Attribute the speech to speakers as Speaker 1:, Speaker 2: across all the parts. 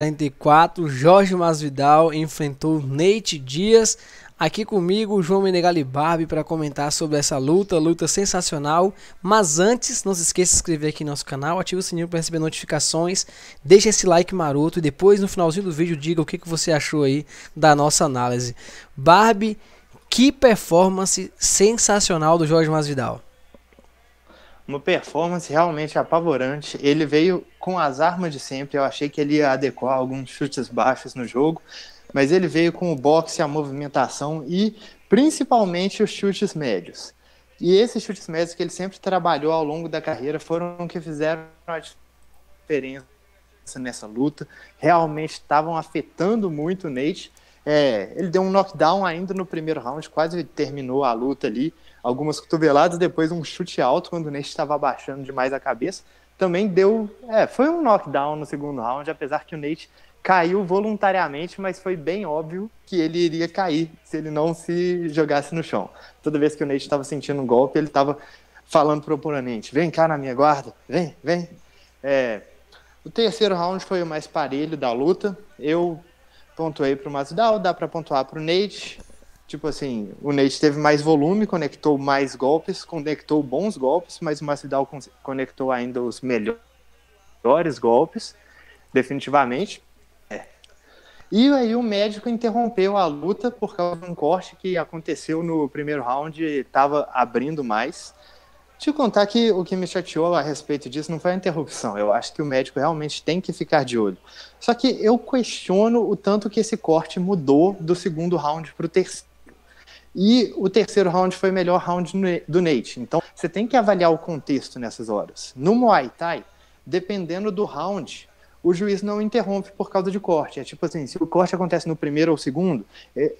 Speaker 1: 44, Jorge Masvidal enfrentou Nate Dias. Aqui comigo, João Menegali Barbie, para comentar sobre essa luta, luta sensacional. Mas antes, não se esqueça de se inscrever aqui no nosso canal, ative o sininho para receber notificações, deixa esse like maroto e depois no finalzinho do vídeo diga o que, que você achou aí da nossa análise. Barbie, que performance sensacional do Jorge Masvidal
Speaker 2: uma performance realmente apavorante. Ele veio com as armas de sempre. Eu achei que ele ia adequar alguns chutes baixos no jogo, mas ele veio com o boxe, a movimentação e principalmente os chutes médios. E esses chutes médios que ele sempre trabalhou ao longo da carreira foram que fizeram a diferença nessa luta. Realmente estavam afetando muito o Nate. É, ele deu um knockdown ainda no primeiro round, quase terminou a luta ali. Algumas cotoveladas, depois um chute alto quando o Nate estava abaixando demais a cabeça. Também deu. É, foi um knockdown no segundo round, apesar que o Nate caiu voluntariamente, mas foi bem óbvio que ele iria cair se ele não se jogasse no chão. Toda vez que o Nate estava sentindo um golpe, ele estava falando para o oponente: vem cá na minha guarda, vem, vem. É, o terceiro round foi o mais parelho da luta. Eu pontuei para o Masvidal, dá para pontuar para o Nate. Tipo assim, o Nate teve mais volume, conectou mais golpes, conectou bons golpes, mas o Masvidal conectou ainda os melhores golpes, definitivamente. É. E aí o médico interrompeu a luta por causa de um corte que aconteceu no primeiro round e estava abrindo mais. Te contar que o que me chateou a respeito disso não foi a interrupção. Eu acho que o médico realmente tem que ficar de olho. Só que eu questiono o tanto que esse corte mudou do segundo round para o terceiro. E o terceiro round foi o melhor round do Nate. Então, você tem que avaliar o contexto nessas horas. No Muay Thai, dependendo do round, o juiz não interrompe por causa de corte. É tipo assim, se o corte acontece no primeiro ou segundo,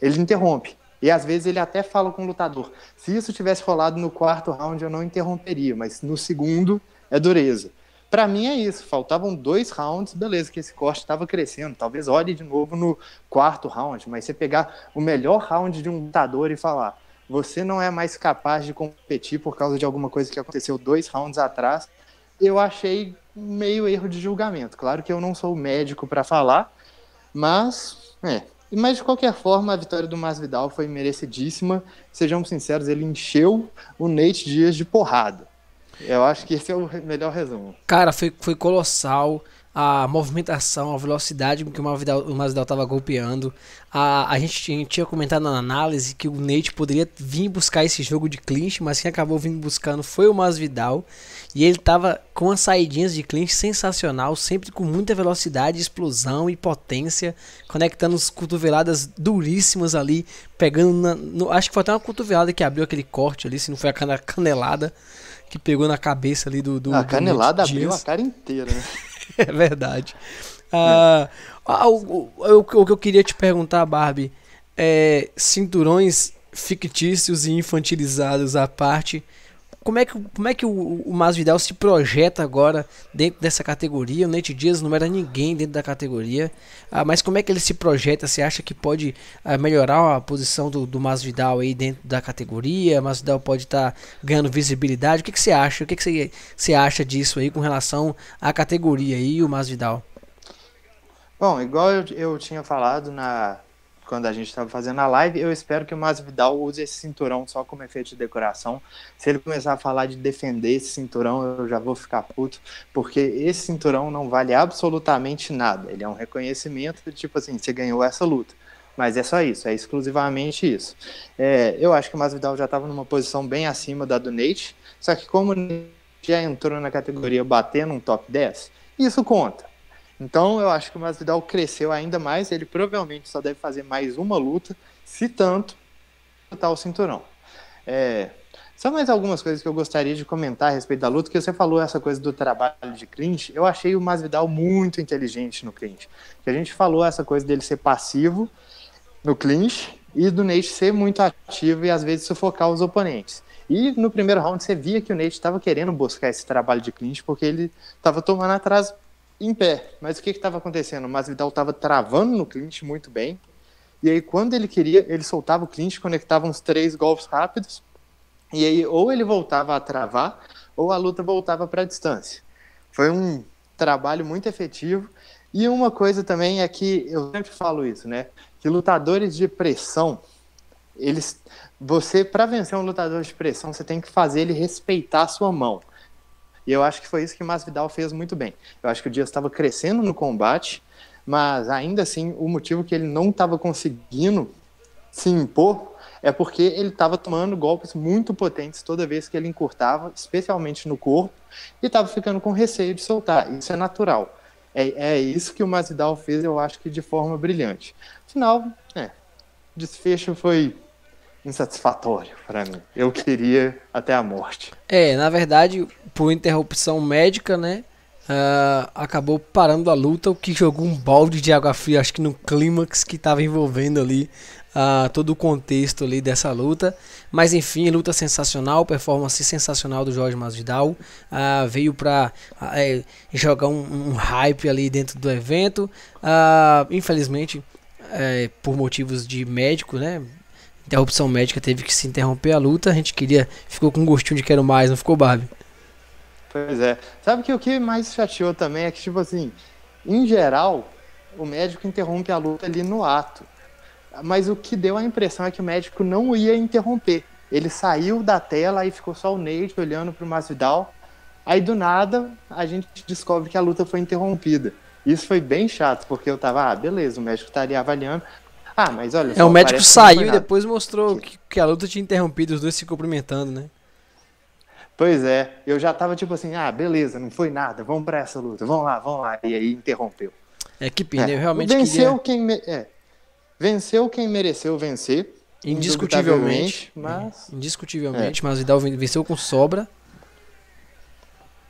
Speaker 2: ele interrompe. E às vezes ele até fala com o lutador: se isso tivesse rolado no quarto round, eu não interromperia, mas no segundo é dureza. Para mim é isso. Faltavam dois rounds, beleza, que esse corte estava crescendo. Talvez olhe de novo no quarto round, mas você pegar o melhor round de um lutador e falar: você não é mais capaz de competir por causa de alguma coisa que aconteceu dois rounds atrás, eu achei meio erro de julgamento. Claro que eu não sou médico para falar, mas é, mas, de qualquer forma, a vitória do Masvidal foi merecidíssima. Sejamos sinceros, ele encheu o Nate Dias de porrada. Eu acho que esse é o melhor resumo.
Speaker 1: Cara, foi, foi colossal a movimentação, a velocidade com que o Masvidal estava golpeando. A, a gente tinha, tinha, comentado na análise que o Nate poderia vir buscar esse jogo de clinch, mas quem acabou vindo buscando foi o Masvidal. E ele estava com as saidinhas de clinch sensacional, sempre com muita velocidade, explosão e potência, conectando as cotoveladas duríssimas ali, pegando na, no, acho que foi até uma cotovelada que abriu aquele corte ali, se não foi a canelada que pegou na cabeça ali do. do ah, a canelada abriu a cara
Speaker 2: inteira, né?
Speaker 1: é verdade. Ah, ah, o, o, que eu queria te perguntar, Barbie, é, cinturões fictícios e infantilizados à parte, como é que, como é que o, o Masvidal se projeta agora dentro dessa categoria? O Nate Dias não era ninguém dentro da categoria, ah, mas como é que ele se projeta? Você acha que pode ah, melhorar a posição do, do Masvidal aí dentro da categoria? O Masvidal pode estar tá ganhando visibilidade? O que, que você acha? O que, que você, você acha disso aí com relação à categoria e o Masvidal? Bom,
Speaker 2: igual eu, eu tinha falado na, quando a gente estava fazendo a live. Eu espero que o Masvidal use esse cinturão só como efeito de decoração. Se ele começar a falar de defender esse cinturão, eu já vou ficar puto, porque esse cinturão não vale absolutamente nada. Ele é um reconhecimento, de, tipo assim, você ganhou essa luta. Mas é só isso, é exclusivamente isso. É, eu acho que o Masvidal já estava numa posição bem acima da do Nate, só que como já entrou na categoria batendo um top 10, isso conta. Então eu acho que o Masvidal cresceu ainda mais, ele provavelmente só deve fazer mais uma luta, se tanto, tá o cinturão. É, só mais algumas coisas que eu gostaria de comentar a respeito da luta, que você falou essa coisa do trabalho de clinch, eu achei o Masvidal muito inteligente no clinch. Que a gente falou essa coisa dele ser passivo no clinch e do Nate ser muito ativo e às vezes sufocar os oponentes. E no primeiro round você via que o Nate estava querendo buscar esse trabalho de clinch porque ele estava tomando atrás em pé. Mas o que estava acontecendo? O Masvidal estava travando no clinch muito bem. E aí, quando ele queria, ele soltava o clinch, conectava uns três golpes rápidos. E aí, ou ele voltava a travar, ou a luta voltava para a distância. Foi um trabalho muito efetivo. E uma coisa também é que eu sempre falo isso, né? Que lutadores de pressão, eles, você para vencer um lutador de pressão, você tem que fazer ele respeitar a sua mão. E eu acho que foi isso que o Masvidal fez muito bem. Eu acho que o Dias estava crescendo no combate, mas ainda assim o motivo que ele não estava conseguindo se impor é porque ele estava tomando golpes muito potentes toda vez que ele encurtava, especialmente no corpo, e estava ficando com receio de soltar. Isso é natural. É, é isso que o Masvidal fez, eu acho que de forma brilhante. Afinal, é, desfecho foi insatisfatório para mim. Eu queria até a morte.
Speaker 1: É, na verdade, por interrupção médica, né? Uh, acabou parando a luta, o que jogou um balde de água fria, acho que no clímax que estava envolvendo ali uh, todo o contexto ali dessa luta. Mas enfim, luta sensacional, performance sensacional do Jorge Masvidal. Uh, veio para é, jogar um, um, hype ali dentro do evento. infelizmente, é, por motivos de médico, né? Interrupção médica teve que se interromper a luta. A gente queria. Ficou com um gostinho de quero mais, não ficou, Barbie?
Speaker 2: Pois é. Sabe que o que mais chateou também é que, tipo assim, em geral, o médico interrompe a luta ali no ato. Mas o que deu a impressão é que o médico não ia interromper. Ele saiu da tela e ficou só o Nate olhando pro Masvidal. Aí do nada a gente descobre que a luta foi interrompida. Isso foi bem chato, porque eu tava, ah, beleza, o médico tá ali avaliando. Ah, mas olha. Só, é, o médico saiu e depois
Speaker 1: mostrou que, que a luta tinha interrompido, os dois se cumprimentando, né?
Speaker 2: Pois é, eu já tava tipo assim, ah, beleza, não foi nada, vamos para essa luta, vamos lá, vamos lá. E aí interrompeu.
Speaker 1: É que pena, é. eu realmente venceu
Speaker 2: queria... quem me... é. Venceu quem mereceu vencer. Indiscutivelmente. Mas...
Speaker 1: É, indiscutivelmente, é. mas Vidal venceu com sobra.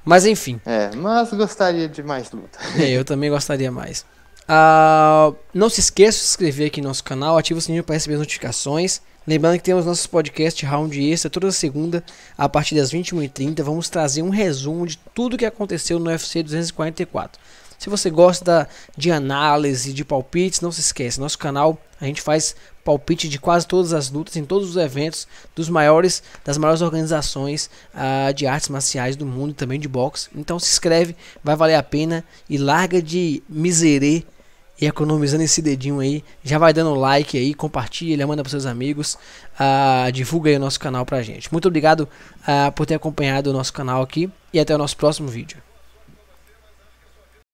Speaker 1: Mas enfim. É, mas
Speaker 2: gostaria de mais luta.
Speaker 1: É, eu também gostaria mais. Uh, não se esqueça de se inscrever aqui no nosso canal, ativa o sininho para receber as notificações. Lembrando que temos nossos podcast Round Extra toda segunda, a partir das 21h30. Vamos trazer um resumo de tudo que aconteceu no UFC 244. Se você gosta de análise, de palpites, não se esqueça, nosso canal a gente faz palpite de quase todas as lutas em todos os eventos dos maiores, das maiores organizações uh, de artes marciais do mundo, e também de boxe. Então se inscreve, vai valer a pena e larga de miserê e economizando esse dedinho aí, já vai dando like aí, compartilha, manda para seus amigos, uh, divulga aí o nosso canal pra gente. Muito obrigado uh, por ter acompanhado o nosso canal aqui e até o nosso próximo vídeo.